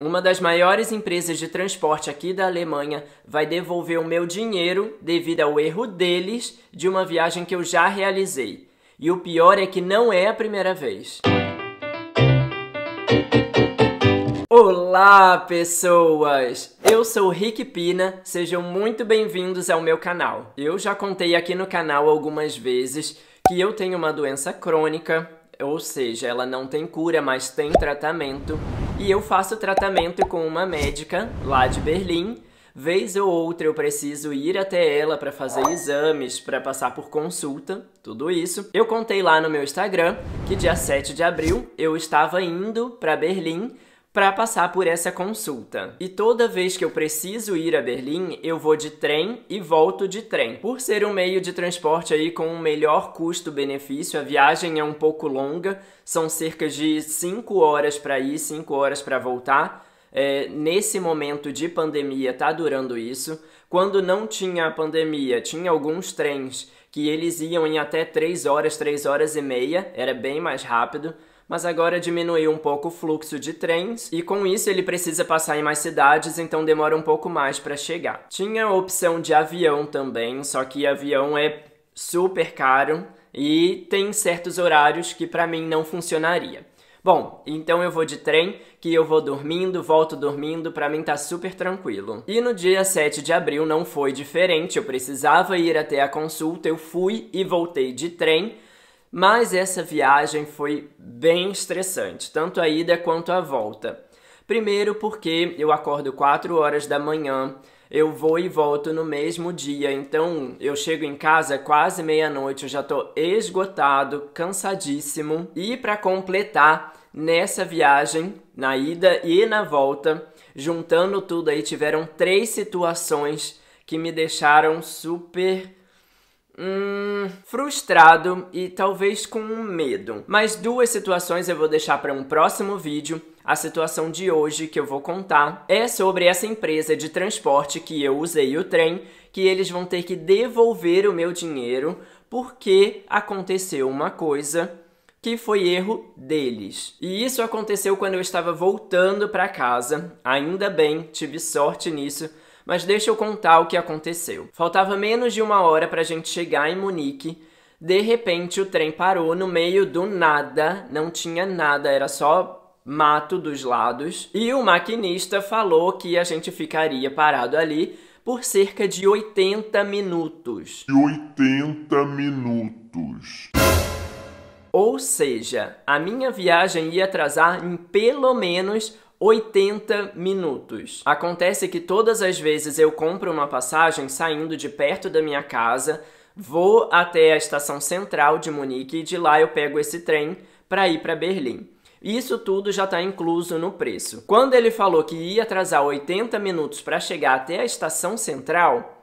Uma das maiores empresas de transporte aqui da Alemanha vai devolver o meu dinheiro devido ao erro deles de uma viagem que eu já realizei. E o pior é que não é a primeira vez. Olá, pessoas! Eu sou Rick Pina, sejam muito bem-vindos ao meu canal. Eu já contei aqui no canal algumas vezes que eu tenho uma doença crônica ou seja, ela não tem cura, mas tem tratamento. E eu faço tratamento com uma médica lá de Berlim. Vez ou outra eu preciso ir até ela para fazer exames, para passar por consulta, tudo isso. Eu contei lá no meu Instagram que dia 7 de abril eu estava indo para Berlim para passar por essa consulta. E toda vez que eu preciso ir a Berlim, eu vou de trem e volto de trem. Por ser um meio de transporte aí com um melhor custo-benefício, a viagem é um pouco longa, são cerca de 5 horas para ir, 5 horas para voltar. É, nesse momento de pandemia tá durando isso. Quando não tinha a pandemia, tinha alguns trens que eles iam em até 3 horas, 3 horas e meia, era bem mais rápido mas agora diminuiu um pouco o fluxo de trens e com isso ele precisa passar em mais cidades, então demora um pouco mais para chegar. Tinha a opção de avião também, só que avião é super caro e tem certos horários que para mim não funcionaria. Bom, então eu vou de trem, que eu vou dormindo, volto dormindo, para mim tá super tranquilo. E no dia 7 de abril não foi diferente, eu precisava ir até a consulta, eu fui e voltei de trem mas essa viagem foi bem estressante, tanto a ida quanto a volta. Primeiro, porque eu acordo 4 horas da manhã, eu vou e volto no mesmo dia, então eu chego em casa quase meia-noite, eu já tô esgotado, cansadíssimo. E para completar, nessa viagem, na ida e na volta, juntando tudo aí, tiveram três situações que me deixaram super hum, frustrado e talvez com medo. Mas duas situações eu vou deixar para um próximo vídeo. A situação de hoje que eu vou contar é sobre essa empresa de transporte que eu usei o trem, que eles vão ter que devolver o meu dinheiro porque aconteceu uma coisa que foi erro deles. E isso aconteceu quando eu estava voltando para casa. Ainda bem, tive sorte nisso, mas deixa eu contar o que aconteceu. Faltava menos de uma hora para a gente chegar em Munique. De repente, o trem parou no meio do nada, não tinha nada, era só mato dos lados. E o maquinista falou que a gente ficaria parado ali por cerca de 80 minutos. 80 minutos. Ou seja, a minha viagem ia atrasar em pelo menos 80 minutos. Acontece que todas as vezes eu compro uma passagem saindo de perto da minha casa, vou até a estação central de Munique e de lá eu pego esse trem para ir para Berlim. Isso tudo já está incluso no preço. Quando ele falou que ia atrasar 80 minutos para chegar até a estação central,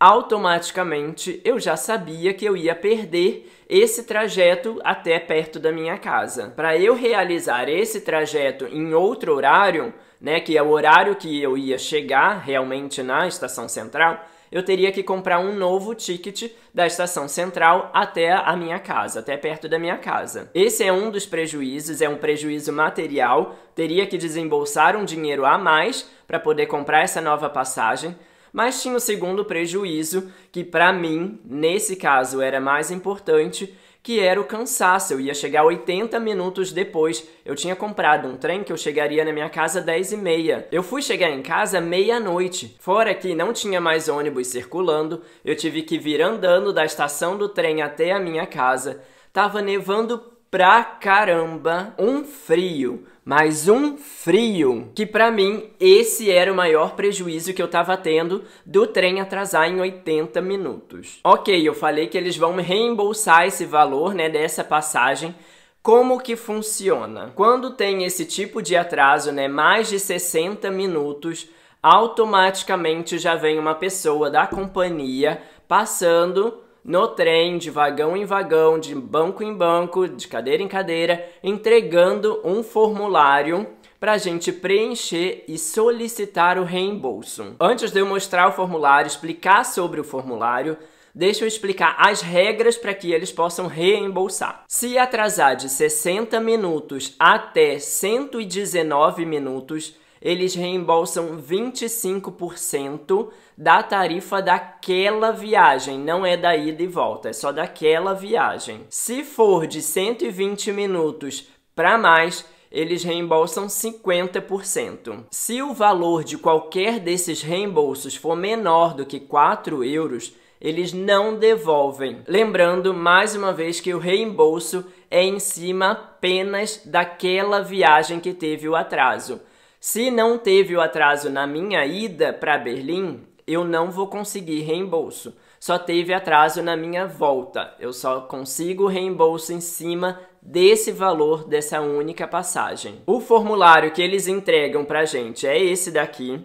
automaticamente eu já sabia que eu ia perder esse trajeto até perto da minha casa. Para eu realizar esse trajeto em outro horário, né, que é o horário que eu ia chegar realmente na estação central, eu teria que comprar um novo ticket da estação central até a minha casa, até perto da minha casa. Esse é um dos prejuízos, é um prejuízo material, teria que desembolsar um dinheiro a mais para poder comprar essa nova passagem, mas tinha o segundo prejuízo, que para mim, nesse caso, era mais importante, que era o cansaço. Eu ia chegar 80 minutos depois. Eu tinha comprado um trem que eu chegaria na minha casa 10 e meia. Eu fui chegar em casa meia-noite. Fora que não tinha mais ônibus circulando, eu tive que vir andando da estação do trem até a minha casa. Tava nevando pra caramba, um frio, mas um frio, que para mim esse era o maior prejuízo que eu tava tendo do trem atrasar em 80 minutos. OK, eu falei que eles vão reembolsar esse valor, né, dessa passagem, como que funciona? Quando tem esse tipo de atraso, né, mais de 60 minutos, automaticamente já vem uma pessoa da companhia passando no trem, de vagão em vagão, de banco em banco, de cadeira em cadeira, entregando um formulário para a gente preencher e solicitar o reembolso. Antes de eu mostrar o formulário, explicar sobre o formulário, deixa eu explicar as regras para que eles possam reembolsar. Se atrasar de 60 minutos até 119 minutos, eles reembolsam 25% da tarifa daquela viagem, não é da ida e volta, é só daquela viagem. Se for de 120 minutos para mais, eles reembolsam 50%. Se o valor de qualquer desses reembolsos for menor do que 4 euros, eles não devolvem. Lembrando mais uma vez que o reembolso é em cima apenas daquela viagem que teve o atraso. Se não teve o atraso na minha ida para Berlim, eu não vou conseguir reembolso. Só teve atraso na minha volta. Eu só consigo reembolso em cima desse valor dessa única passagem. O formulário que eles entregam para gente é esse daqui.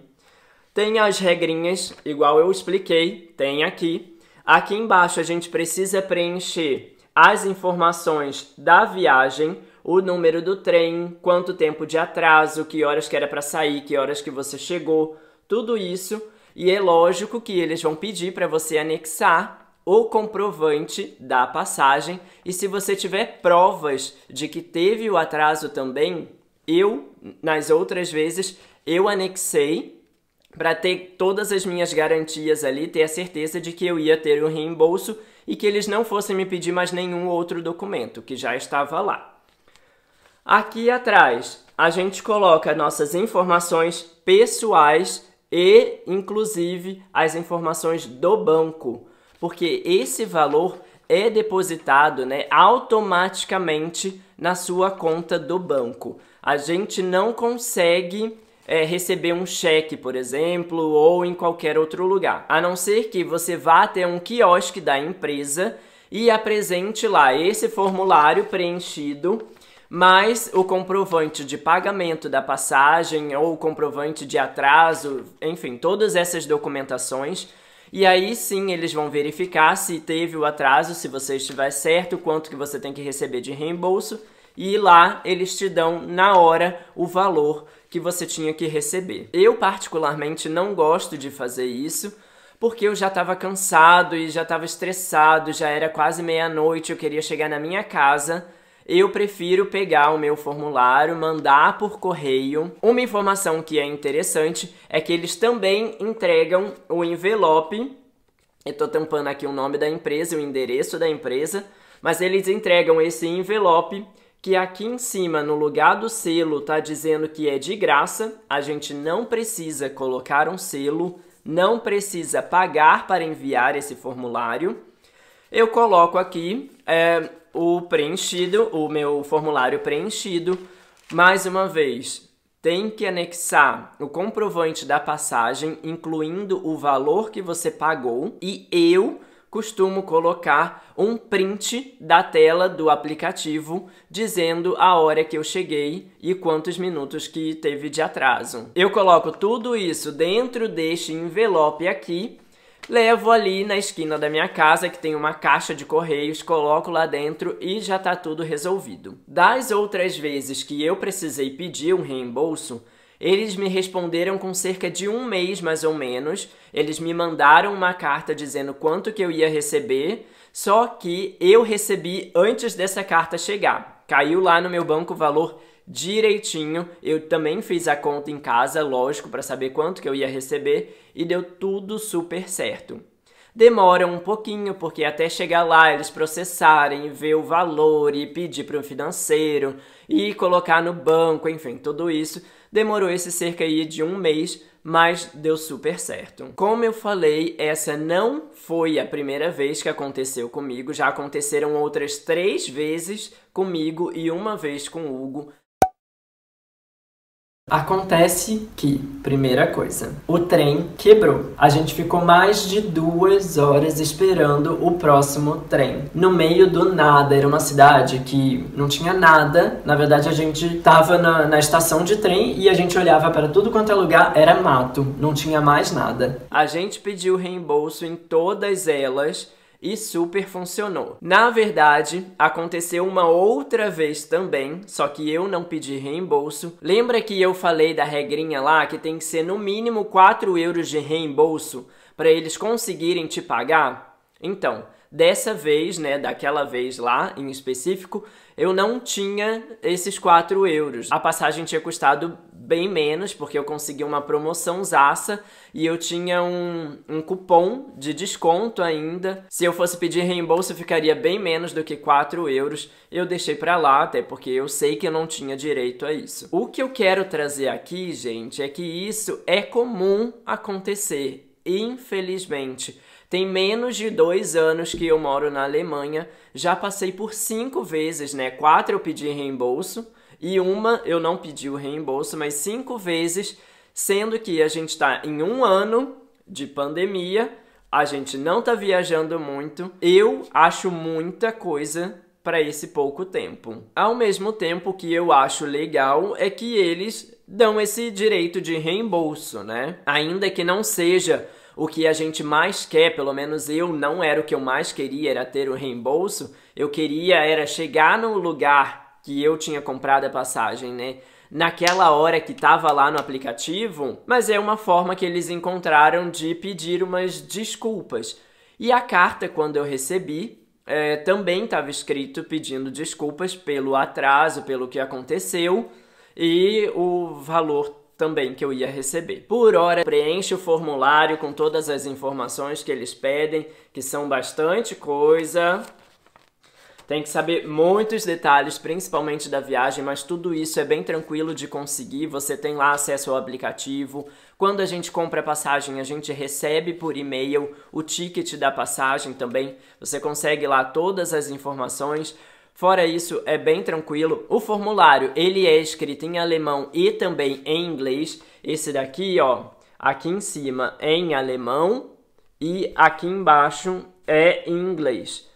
Tem as regrinhas, igual eu expliquei, tem aqui. Aqui embaixo a gente precisa preencher as informações da viagem o número do trem, quanto tempo de atraso, que horas que era para sair, que horas que você chegou, tudo isso. E é lógico que eles vão pedir para você anexar o comprovante da passagem. E se você tiver provas de que teve o atraso também, eu, nas outras vezes, eu anexei para ter todas as minhas garantias ali, ter a certeza de que eu ia ter um reembolso e que eles não fossem me pedir mais nenhum outro documento que já estava lá. Aqui atrás, a gente coloca nossas informações pessoais e, inclusive, as informações do banco, porque esse valor é depositado né, automaticamente na sua conta do banco. A gente não consegue é, receber um cheque, por exemplo, ou em qualquer outro lugar, a não ser que você vá até um quiosque da empresa e apresente lá esse formulário preenchido mas o comprovante de pagamento da passagem ou o comprovante de atraso, enfim, todas essas documentações. E aí sim eles vão verificar se teve o atraso, se você estiver certo, quanto que você tem que receber de reembolso. E lá eles te dão na hora o valor que você tinha que receber. Eu particularmente não gosto de fazer isso, porque eu já estava cansado e já estava estressado, já era quase meia-noite, eu queria chegar na minha casa eu prefiro pegar o meu formulário, mandar por correio. Uma informação que é interessante é que eles também entregam o envelope. Eu estou tampando aqui o nome da empresa, o endereço da empresa, mas eles entregam esse envelope que aqui em cima, no lugar do selo, tá dizendo que é de graça. A gente não precisa colocar um selo, não precisa pagar para enviar esse formulário. Eu coloco aqui é, o preenchido, o meu formulário preenchido. Mais uma vez, tem que anexar o comprovante da passagem, incluindo o valor que você pagou, e eu costumo colocar um print da tela do aplicativo dizendo a hora que eu cheguei e quantos minutos que teve de atraso. Eu coloco tudo isso dentro deste envelope aqui Levo ali na esquina da minha casa, que tem uma caixa de correios, coloco lá dentro e já tá tudo resolvido. Das outras vezes que eu precisei pedir um reembolso, eles me responderam com cerca de um mês mais ou menos. Eles me mandaram uma carta dizendo quanto que eu ia receber, só que eu recebi antes dessa carta chegar. Caiu lá no meu banco o valor direitinho. Eu também fiz a conta em casa, lógico, para saber quanto que eu ia receber e deu tudo super certo. Demora um pouquinho, porque até chegar lá eles processarem, ver o valor e pedir para o financeiro e colocar no banco, enfim, tudo isso. Demorou esse cerca aí de um mês, mas deu super certo. Como eu falei, essa não foi a primeira vez que aconteceu comigo, já aconteceram outras três vezes comigo e uma vez com o Hugo. Acontece que, primeira coisa, o trem quebrou. A gente ficou mais de duas horas esperando o próximo trem. No meio do nada, era uma cidade que não tinha nada. Na verdade, a gente tava na, na estação de trem e a gente olhava para tudo quanto é lugar, era mato, não tinha mais nada. A gente pediu reembolso em todas elas e super funcionou. Na verdade, aconteceu uma outra vez também, só que eu não pedi reembolso. Lembra que eu falei da regrinha lá que tem que ser no mínimo 4 euros de reembolso para eles conseguirem te pagar? Então, dessa vez, né, daquela vez lá em específico, eu não tinha esses 4 euros. A passagem tinha custado bem menos, porque eu consegui uma promoção zaça e eu tinha um, um cupom de desconto ainda. Se eu fosse pedir reembolso, ficaria bem menos do que 4 euros. Eu deixei para lá, até porque eu sei que eu não tinha direito a isso. O que eu quero trazer aqui, gente, é que isso é comum acontecer, infelizmente. Tem menos de dois anos que eu moro na Alemanha, já passei por cinco vezes, né? Quatro eu pedi reembolso e uma eu não pedi o reembolso, mas cinco vezes, sendo que a gente está em um ano de pandemia, a gente não está viajando muito. Eu acho muita coisa para esse pouco tempo. Ao mesmo tempo que eu acho legal é que eles dão esse direito de reembolso, né? Ainda que não seja o que a gente mais quer, pelo menos eu não era o que eu mais queria, era ter o reembolso. Eu queria era chegar no lugar que eu tinha comprado a passagem, né? Naquela hora que estava lá no aplicativo, mas é uma forma que eles encontraram de pedir umas desculpas. E a carta, quando eu recebi, é, também estava escrito pedindo desculpas pelo atraso, pelo que aconteceu e o valor também que eu ia receber. Por hora, preenche o formulário com todas as informações que eles pedem, que são bastante coisa. Tem que saber muitos detalhes, principalmente da viagem, mas tudo isso é bem tranquilo de conseguir. Você tem lá acesso ao aplicativo. Quando a gente compra a passagem, a gente recebe por e-mail o ticket da passagem também. Você consegue lá todas as informações. Fora isso, é bem tranquilo. O formulário, ele é escrito em alemão e também em inglês. Esse daqui, ó, aqui em cima é em alemão e aqui embaixo é em inglês.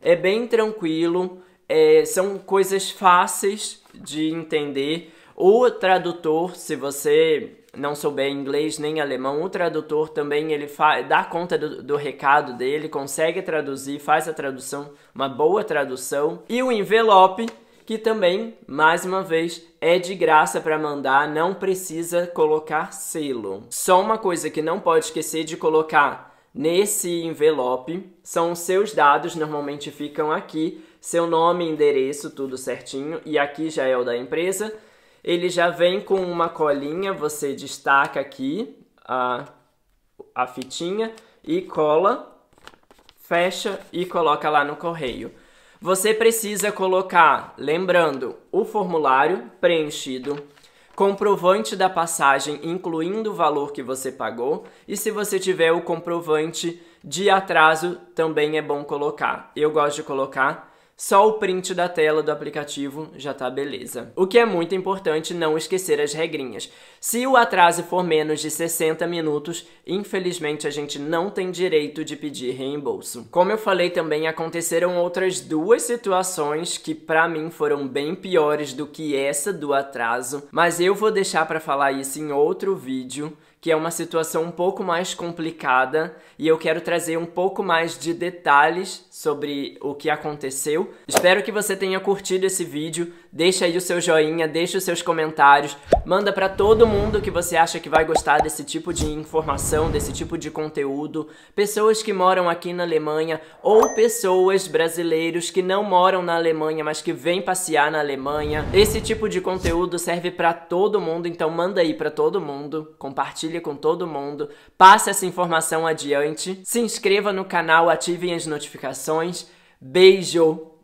É bem tranquilo, é, são coisas fáceis de entender. O tradutor, se você não souber inglês nem alemão, o tradutor também ele dá conta do, do, recado dele, consegue traduzir, faz a tradução, uma boa tradução. E o envelope, que também, mais uma vez, é de graça para mandar, não precisa colocar selo. Só uma coisa que não pode esquecer de colocar Nesse envelope são seus dados, normalmente ficam aqui, seu nome, endereço, tudo certinho, e aqui já é o da empresa. Ele já vem com uma colinha, você destaca aqui a, a fitinha e cola, fecha e coloca lá no correio. Você precisa colocar, lembrando, o formulário preenchido comprovante da passagem, incluindo o valor que você pagou, e se você tiver o comprovante de atraso, também é bom colocar. Eu gosto de colocar só o print da tela do aplicativo já tá beleza. O que é muito importante não esquecer as regrinhas. Se o atraso for menos de 60 minutos, infelizmente a gente não tem direito de pedir reembolso. Como eu falei também, aconteceram outras duas situações que para mim foram bem piores do que essa do atraso, mas eu vou deixar para falar isso em outro vídeo que é uma situação um pouco mais complicada e eu quero trazer um pouco mais de detalhes sobre o que aconteceu. Espero que você tenha curtido esse vídeo deixa aí o seu joinha, deixa os seus comentários, manda para todo mundo que você acha que vai gostar desse tipo de informação, desse tipo de conteúdo, pessoas que moram aqui na Alemanha ou pessoas brasileiros que não moram na Alemanha, mas que vêm passear na Alemanha. Esse tipo de conteúdo serve para todo mundo, então manda aí para todo mundo, compartilha com todo mundo, passe essa informação adiante, se inscreva no canal, ativem as notificações. Beijo!